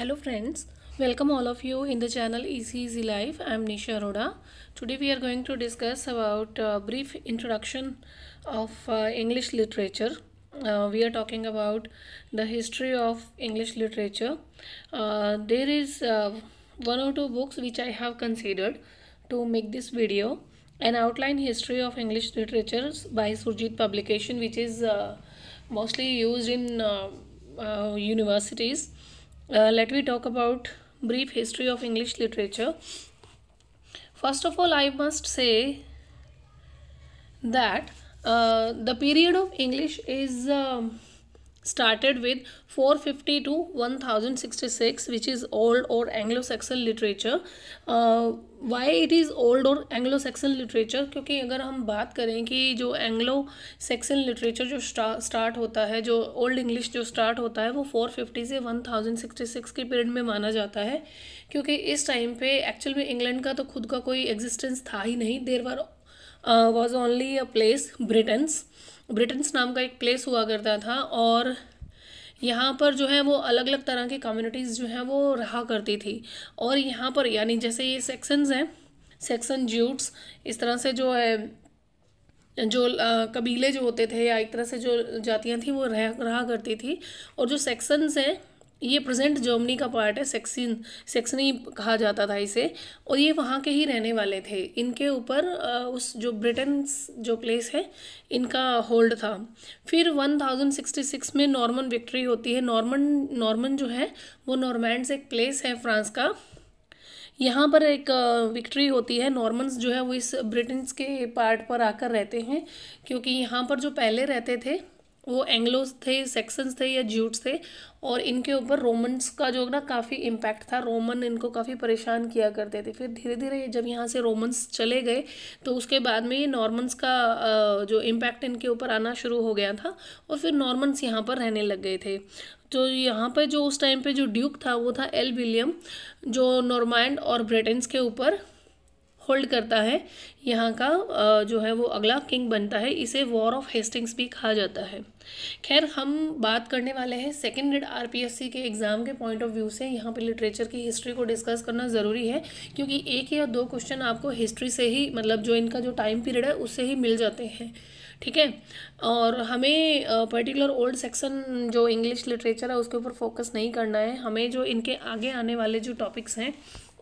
hello friends welcome all of you in the channel easy easy life i'm nisha roda today we are going to discuss about a brief introduction of uh, english literature uh, we are talking about the history of english literature uh, there is uh, one or two books which i have considered to make this video an outline history of english literature by surjit publication which is uh, mostly used in uh, universities uh, let me talk about brief history of English literature. First of all, I must say that uh, the period of English is um, started with 450 to 1066 which is old or anglo-saxon literature uh, why it is old or anglo-saxon literature क्योंकि अगर हम बात करें कि जो anglo-saxon literature जो start होता है जो old english जो start होता है वो 450 से 1066 के period में माना जाता है क्योंकि इस time पे एक्चुअल में इंग्लैंड का तो खुद का कोई एग्जिस्टेंस था ही नहीं were uh, was only a place Britain's ब्रिटेंस नाम का एक प्लेस हुआ करता था और यहाँ पर जो है वो अलग अलग तरह की कम्युनिटीज़ जो हैं वो रहा करती थी और यहाँ पर यानी जैसे ये सेक्शंस हैं सेक्शन ज्यूट्स इस तरह से जो है जो कबीले जो होते थे या एक तरह से जो जातियाँ थी वो रह रहा करती थी और जो सेक्शंस हैं ये प्रेजेंट जर्मनी का पार्ट है सेक्सिन सेक्सनी कहा जाता था इसे और ये वहाँ के ही रहने वाले थे इनके ऊपर उस जो ब्रिटेन जो प्लेस है इनका होल्ड था फिर 1066 में नॉर्मन विक्ट्री होती है नॉर्मन नॉर्मन जो है वो नॉर्मैंड एक प्लेस है फ्रांस का यहाँ पर एक विक्ट्री होती है नॉर्मन्स जो है वो इस ब्रिटेन्स के पार्ट पर आकर रहते हैं क्योंकि यहाँ पर जो पहले रहते थे वो एंग्लोस थे सेक्सन्स थे या ज्यूट्स थे और इनके ऊपर रोमन्स का जो ना काफ़ी इम्पैक्ट था रोमन इनको काफ़ी परेशान किया करते थे फिर धीरे धीरे जब यहाँ से रोमन्स चले गए तो उसके बाद में ये नॉर्मन्स का जो इम्पैक्ट इनके ऊपर आना शुरू हो गया था और फिर नॉर्मन्स यहाँ पर रहने लग गए थे तो यहाँ पर जो उस टाइम पर जो ड्यूक था वो था एल विलियम जो नॉर्मैंड और ब्रिटेंस के ऊपर होल्ड करता है यहाँ का जो है वो अगला किंग बनता है इसे वॉर ऑफ हेस्टिंग्स भी कहा जाता है खैर हम बात करने वाले हैं सेकेंड ग्रेड आर के एग्ज़ाम के पॉइंट ऑफ व्यू से यहाँ पे लिटरेचर की हिस्ट्री को डिस्कस करना ज़रूरी है क्योंकि एक या दो क्वेश्चन आपको हिस्ट्री से ही मतलब जो इनका जो टाइम पीरियड है उससे ही मिल जाते हैं ठीक है और हमें पर्टिकुलर ओल्ड सेक्शन जो इंग्लिश लिटरेचर है उसके ऊपर फोकस नहीं करना है हमें जो इनके आगे आने वाले जो टॉपिक्स हैं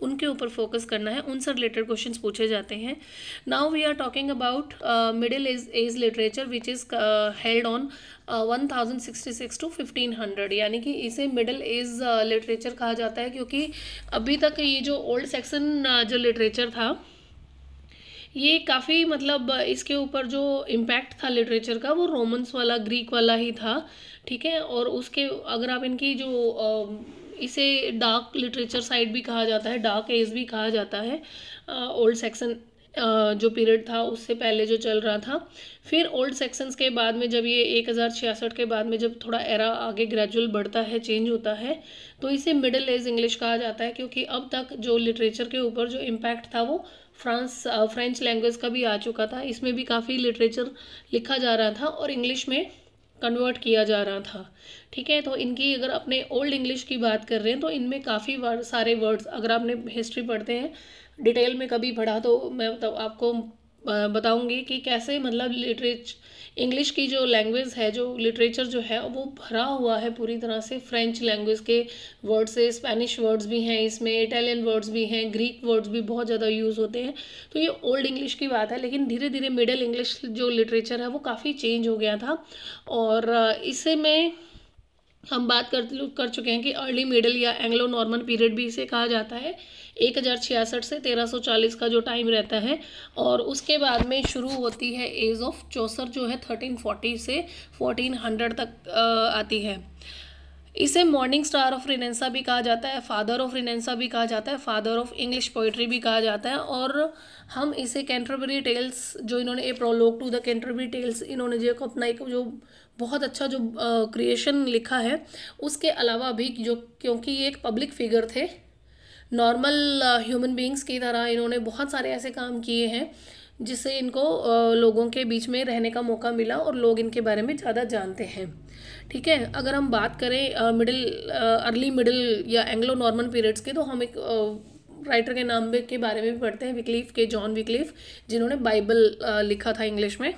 उनके ऊपर फोकस करना है उनसे रिलेटेड क्वेश्चन पूछे जाते हैं now we are talking about middle age age literature which is held on one thousand sixty six to fifteen hundred यानी कि इसे मिडिल एज लिटरेचर कहा जाता है क्योंकि अभी तक ये जो ओल्ड सेक्शन uh, जो लिटरेचर था ये काफ़ी मतलब uh, इसके ऊपर जो इम्पैक्ट था लिटरेचर का वो रोमन्स वाला ग्रीक वाला ही था ठीक है और उसके अगर आप इनकी जो um, इसे डार्क लिटरेचर साइड भी कहा जाता है डार्क एज भी कहा जाता है ओल्ड सेक्शन जो पीरियड था उससे पहले जो चल रहा था फिर ओल्ड सेक्शंस के बाद में जब ये एक हज़ार छियासठ के बाद में जब थोड़ा एरा आगे ग्रेजुअल बढ़ता है चेंज होता है तो इसे मिडिल एज इंग्लिश कहा जाता है क्योंकि अब तक जो लिटरेचर के ऊपर जो इम्पैक्ट था वो फ्रांस फ्रेंच लैंग्वेज का भी आ चुका था इसमें भी काफ़ी लिटरेचर लिखा जा रहा था और इंग्लिश में कन्वर्ट किया जा रहा था ठीक है तो इनकी अगर अपने ओल्ड इंग्लिश की बात कर रहे हैं तो इनमें काफ़ी सारे वर्ड्स अगर आपने हिस्ट्री पढ़ते हैं डिटेल में कभी पढ़ा तो मैं तो आपको बताऊंगी कि कैसे मतलब लिटरेच इंग्लिश की जो लैंग्वेज है जो लिटरेचर जो है वो भरा हुआ है पूरी तरह से फ्रेंच लैंग्वेज के वर्ड्स से स्पेनिश वर्ड्स भी हैं इसमें इटालियन वर्ड्स भी हैं ग्रीक वर्ड्स भी बहुत ज़्यादा यूज़ होते हैं तो ये ओल्ड इंग्लिश की बात है लेकिन धीरे धीरे मिडल इंग्लिश जो लिटरेचर है वो काफ़ी चेंज हो गया था और इसमें में हम बात कर कर चुके हैं कि अर्ली मिडल या एंग्लो नॉर्मन पीरियड भी इसे कहा जाता है एक हज़ार छियासठ से तेरह सौ चालीस का जो टाइम रहता है और उसके बाद में शुरू होती है एज ऑफ चौसर जो है थर्टीन फोर्टी से फोर्टीन हंड्रेड तक आती है इसे मॉर्निंग स्टार ऑफ रिनेंसा भी कहा जाता है फादर ऑफ रिनेसा भी कहा जाता है फादर ऑफ इंग्लिश पोइट्री भी कहा जाता है और हम इसे कैंटरबरी टेल्स जो इन्होंने a prologue to the Canterbury Tales इन्होंने जो अपना एक जो बहुत अच्छा जो क्रिएशन लिखा है उसके अलावा भी जो क्योंकि ये एक पब्लिक फिगर थे नॉर्मल ह्यूमन बींग्स की तरह इन्होंने बहुत सारे ऐसे काम किए हैं जिससे इनको लोगों के बीच में रहने का मौका मिला और लोग इनके बारे में ज़्यादा जानते हैं ठीक है अगर हम बात करें मिडिल अर्ली मिडिल या एंग्लो नॉर्मन पीरियड्स के तो हम एक राइटर के नाम के बारे में भी पढ़ते हैं विकलीफ के जॉन विकलीफ जिन्होंने बाइबल लिखा था इंग्लिश में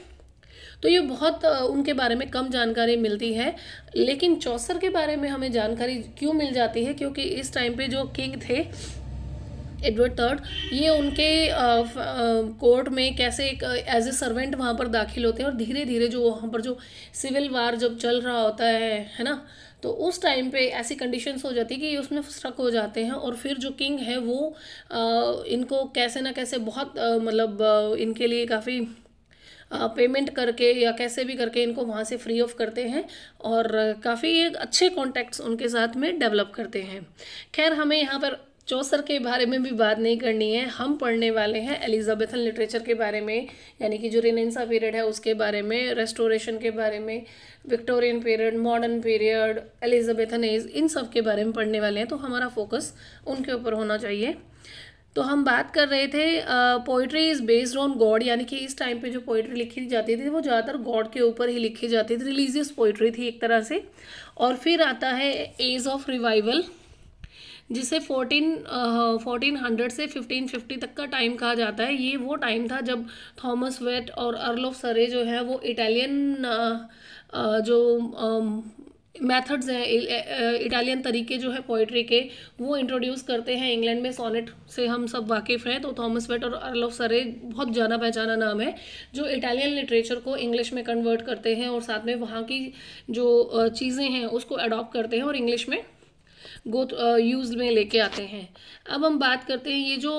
तो ये बहुत उनके बारे में कम जानकारी मिलती है लेकिन चौसर के बारे में हमें जानकारी क्यों मिल जाती है क्योंकि इस टाइम पे जो किंग थे एडवर्ड थर्ड ये उनके कोर्ट में कैसे एक एज ए सर्वेंट वहाँ पर दाखिल होते हैं और धीरे धीरे जो वहाँ पर जो सिविल वार जब चल रहा होता है है ना तो उस टाइम पे ऐसी कंडीशंस हो जाती है कि ये उसमें स्ट्रक हो जाते हैं और फिर जो किंग है वो आ, इनको कैसे ना कैसे बहुत मतलब इनके लिए काफ़ी पेमेंट करके या कैसे भी करके इनको वहाँ से फ्री ऑफ करते हैं और काफ़ी अच्छे कॉन्टैक्ट्स उनके साथ में डेवलप करते हैं खैर हमें यहाँ पर चौसर के बारे में भी बात नहीं करनी है हम पढ़ने वाले हैं एलिजाबेथन लिटरेचर के बारे में यानी कि जो रेनेसा पीरियड है उसके बारे में रेस्टोरेशन के बारे में Victorian period modern period Elizabethan age इन सब के बारे में पढ़ने वाले हैं तो हमारा फोकस उनके ऊपर होना चाहिए तो हम बात कर रहे थे poetry is based on God यानी कि इस टाइम पे जो पोइट्री लिखी जाती थी वो ज़्यादातर गॉड के ऊपर ही लिखी जाती थी रिलीजियस पोइट्री थी एक तरह से और फिर आता है एज ऑफ रिवाइवल जिसे फोर्टीन फोर्टीन हंड्रेड से फिफ्टीन फिफ्टी तक का टाइम कहा जाता है ये वो टाइम था जब थॉमस वेट और अर्ल ऑफ सरे जो है वो इटालियन uh, uh, जो मेथड्स um, हैं इटालियन तरीके जो है पोइट्री के वो इंट्रोड्यूस करते हैं इंग्लैंड में सोनेट से हम सब वाकिफ़ हैं तो थॉमस वेट और अर्ल ऑफ सरे बहुत जाना पहचाना नाम है जो इटालियन लिटरेचर को इंग्लिश में कन्वर्ट करते हैं और साथ में वहाँ की जो uh, चीज़ें हैं उसको अडॉप्ट करते हैं और इंग्लिश में गोत यूज़ में लेके आते हैं अब हम बात करते हैं ये जो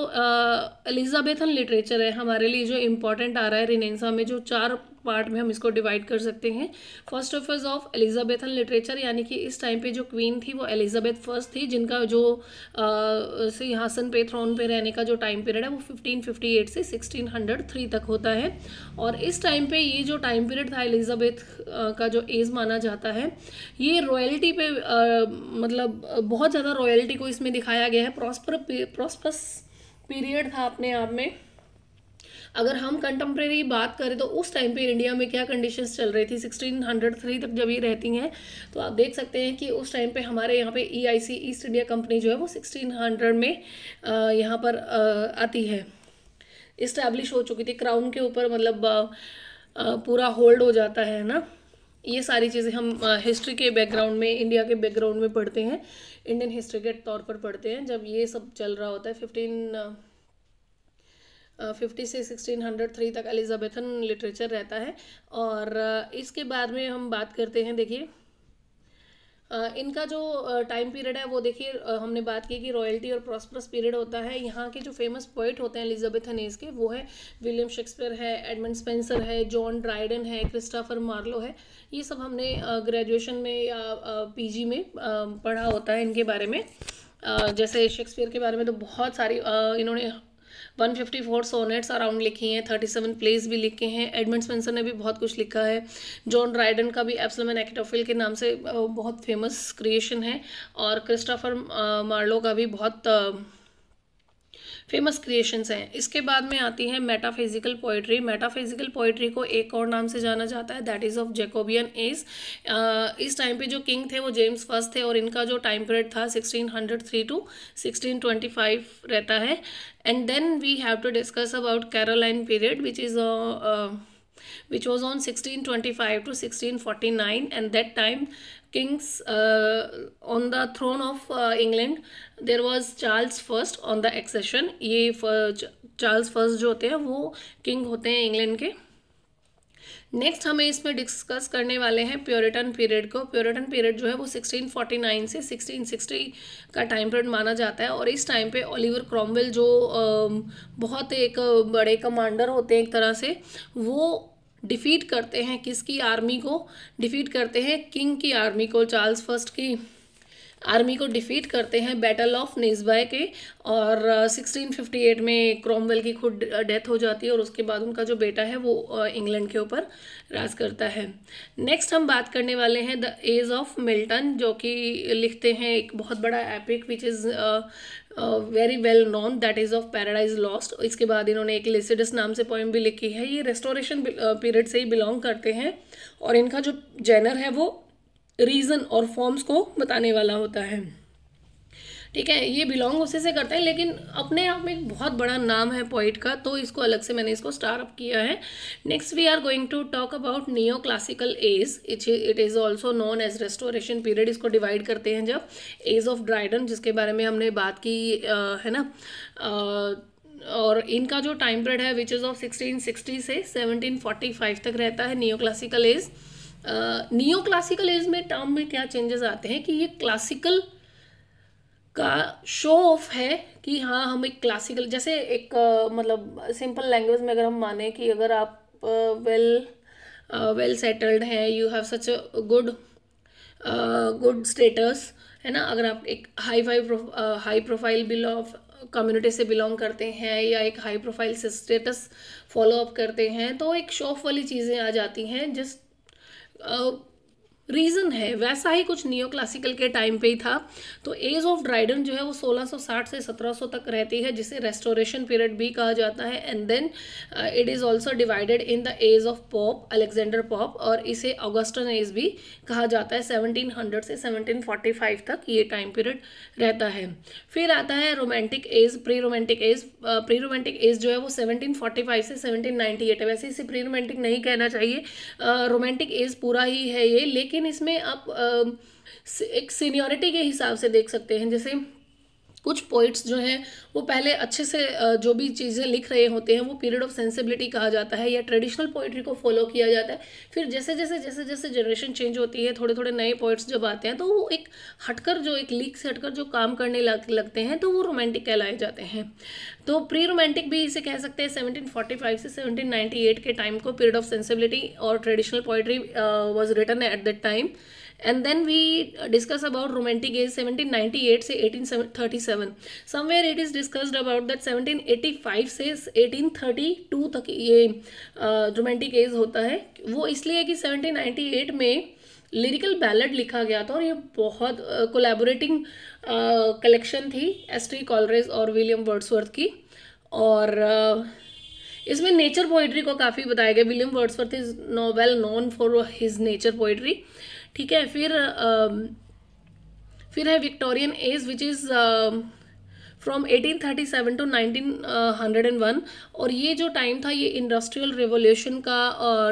एलिजाबेथन लिटरेचर है हमारे लिए जो इम्पोर्टेंट आ रहा है रिनेसा में जो चार पार्ट में हम इसको डिवाइड कर सकते हैं first of is of Elizabethan literature यानी कि इस टाइम पे जो क्वीन थी वो एलिजाबेथ फर्स्ट थी जिनका जो सिंहासन पे थ्रोन पे रहने का जो टाइम पीरियड है वो 1558 से 1603 तक होता है और इस टाइम पे ये जो टाइम पीरियड था एलिजाबेथ का जो एज माना जाता है ये रॉयल्टी पे आ, मतलब बहुत ज़्यादा रॉयल्टी को इसमें दिखाया गया है प्रॉस्पर प्रॉस्पस पीरियड था अपने आप में अगर हम कंटेम्प्रेरी बात करें तो उस टाइम पे इंडिया में क्या कंडीशन चल रही थी सिक्सटीन हंड्रेड थ्री तक जब ये रहती हैं तो आप देख सकते हैं कि उस टाइम पे हमारे यहाँ पे E I C East India Company जो है वो सिक्सटीन हंड्रेड में यहाँ पर आती है इस्टेब्लिश हो चुकी थी क्राउन के ऊपर मतलब पूरा होल्ड हो जाता है ना ये सारी चीज़ें हम हिस्ट्री के बैकग्राउंड में इंडिया के बैकग्राउंड में पढ़ते हैं इंडियन हिस्ट्री के तौर पर पढ़ते हैं जब ये सब चल रहा होता है फिफ्टीन फिफ्टी से सिक्सटीन हंड्रेड थ्री तक एलिजाबेथन लिटरेचर रहता है और इसके बाद में हम बात करते हैं देखिए इनका जो टाइम पीरियड है वो देखिए हमने बात की कि रॉयल्टी और प्रॉस्परस पीरियड होता है यहाँ के जो फेमस पोइट होते हैं एलिजाबेथन एज के वो है विलियम शेक्सपियर है एडमंड स्पेंसर है जॉन ड्राइडन है क्रिस्टाफर मार्लो है ये सब हमने ग्रेजुएशन में या पीजी में पढ़ा होता है इनके बारे में जैसे शेक्सपियर के बारे में तो बहुत सारी इन्होंने one fifty four sonnets around लिखी हैं थर्टी सेवन प्लेस भी लिखे हैं एडमिट स्पेंसर ने भी बहुत कुछ लिखा है जॉन राइडन का भी एप्सलमैन एक्टोफिल के नाम से बहुत फेमस क्रिएशन है और क्रिस्टोफर मार्लो का भी बहुत फेमस क्रिएशंस हैं इसके बाद में आती है मेटाफिजिकल पोइट्री मेटाफिजिकल पोइट्री को एक और नाम से जाना जाता है that is of Jacobean age इस टाइम पे जो किंग थे वो जेम्स फर्स्ट थे और इनका जो टाइम पीरियड था sixteen hundred three to sixteen twenty five रहता है and then we have to discuss about Caroline period which is twenty five to sixteen forty nine and that time kings uh, on the throne of uh, England there was Charles first on the accession ये Charles first जो होते हैं वो king होते हैं England के next हमें इसमें डिस्कस करने वाले हैं प्योरिटन पीरियड को प्योरिटन पीरियड जो है वो 1649 से 1660 का टाइम पीरियड माना जाता है और इस टाइम पे ओलिवर क्रॉमवेल जो um, बहुत एक बड़े कमांडर होते हैं एक तरह से वो डिफीट करते हैं किसकी आर्मी को डिफीट करते हैं किंग की आर्मी को चार्ल्स फर्स्ट की आर्मी को डिफीट करते हैं बैटल ऑफ नेजबाय के और 1658 में क्रॉमवेल की खुद डेथ हो जाती है और उसके बाद उनका जो बेटा है वो इंग्लैंड के ऊपर राज करता है नेक्स्ट हम बात करने वाले हैं द एज ऑफ मिल्टन जो कि लिखते हैं एक बहुत बड़ा epic which is very well known that is of Paradise Lost इसके बाद इन्होंने एक लेसिडस नाम से पोइम भी लिखी है ये रेस्टोरेशन पीरियड से ही बिलोंग करते हैं और इनका जो जेनर है वो रीज़न और फॉर्म्स को बताने वाला होता है ठीक है ये बिलोंग उसी से करता है लेकिन अपने आप में एक बहुत बड़ा नाम है पोइट का तो इसको अलग से मैंने इसको स्टार अप किया है next we are going to talk about neo classical age which it is also known as restoration period इसको डिवाइड करते हैं जब एज ऑफ ड्राइडन जिसके बारे में हमने बात की आ, है ना आ, और इनका जो टाइम पीरियड है विच इज़ ऑफ सिक्सटीन से सेवनटीन तक रहता है neo classical age neo classical age में टर्म में क्या चेंजेस आते हैं कि ये क्लासिकल का शो ऑफ है कि हाँ हम एक क्लासिकल जैसे एक uh, मतलब सिंपल लैंग्वेज में अगर हम माने कि अगर आप वेल वेल सेटल्ड हैं you have such a good good status है ना अगर आप एक hi fi high profile well off community से बिलोंग करते हैं या एक हाई प्रोफाइल से स्टेटस फॉलो अप करते हैं तो एक शॉफ वाली चीज़ें आ जाती हैं जस्ट oh रीज़न है वैसा ही कुछ नियो क्लासिकल के टाइम पे ही था तो एज ऑफ ड्राइडन जो है वो 1660 से 1700 तक रहती है जिसे रेस्टोरेशन पीरियड भी कहा जाता है and then it is also divided in the age of Pope Alexander Pope और इसे ऑगस्टन एज भी कहा जाता है 1700 से 1745 तक ये टाइम पीरियड रहता है फिर आता है romantic age pre romantic age pre romantic age जो है वो सेवनटीन से सेवनटीन है वैसे इसे प्री रोमांटिक नहीं कहना चाहिए रोमांटिक uh, एज पूरा ही है ये लेकिन लेकिन इसमें आप एक सीनियोरिटी के हिसाब से देख सकते हैं जैसे कुछ पोइट्स जो हैं वो पहले अच्छे से जो भी चीज़ें लिख रहे होते हैं वो पीरियड ऑफ सेंसिबिलिटी कहा जाता है या ट्रेडिशनल पोइट्री को फॉलो किया जाता है फिर जैसे जैसे जैसे जैसे जनरेशन चेंज होती है थोड़े थोड़े नए पोइट्स जब आते हैं तो वो एक हटकर जो एक लीक से हटकर जो काम करने लग लगते हैं तो वो रोमांटिक कहलाए जाते हैं तो प्री रोमांटिक भी इसे कह सकते हैं सेवनटीन फोर्टी फाइव से सेवनटीन नाइन्टी एट के टाइम को पीरियड ऑफ सेंसिबिलिटी और traditional poetry was return at that time and then we discuss about romantic ninety 1798 से eighteen thirty it is it about that seventeen eighty 1785 से 1832 तक ये romantic uh, as होता है वो इसलिए है कि 1798 में लिरिकल बैलड लिखा गया था और ये बहुत कोलेबोरेटिंग uh, कलेक्शन uh, थी एस्ट्री कॉलरेज और विलियम वर्ड्सवर्थ की और uh, इसमें नेचर पोइट्री को काफ़ी बताया गया William Wordsworth is no well known for his nature poetry ठीक है फिर फिर है Victorian age which is from 1837 to nineteen और ये जो टाइम था ये इंडस्ट्रियल रिवोल्यूशन का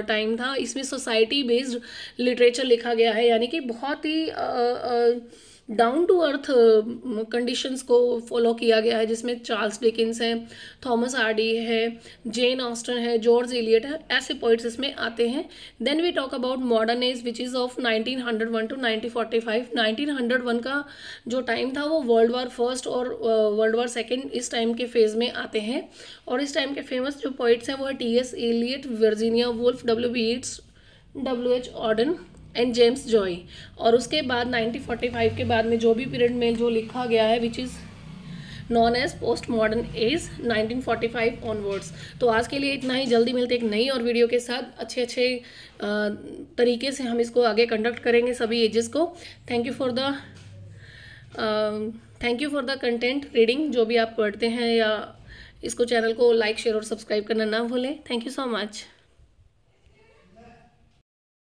टाइम था इसमें सोसाइटी बेस्ड लिटरेचर लिखा गया है यानी कि बहुत ही ah, ah, down to earth conditions को फॉलो किया गया है जिसमें चार्ल्स डिकिंस हैं थॉमस आर्डी है जेन ऑस्टन है जॉर्ज एलियट है ऐसे पॉइंट्स इसमें आते हैं then we talk about modern age which is of 1901 to 1945 1901 का जो टाइम था वो वर्ल्ड वार फर्स्ट और वर्ल्ड वार सेकेंड इस टाइम के फेज़ में आते हैं और इस टाइम के फेमस जो पॉइंट्स हैं वो है T S Eliot Virginia Woolf W B Yeats W H Auden and James Joyce और उसके बाद 1945 के बाद में जो भी पीरियड में जो लिखा गया है which is known as post modern age 1945 onwards तो आज के लिए इतना ही जल्दी मिलते एक नई और वीडियो के साथ अच्छे अच्छे तरीके से हम इसको आगे कंडक्ट करेंगे सभी एजेस को thank you for the thank you for the content reading जो भी आप पढ़ते हैं या इसको चैनल को लाइक शेयर और सब्सक्राइब करना ना भूलें थैंक यू सो मच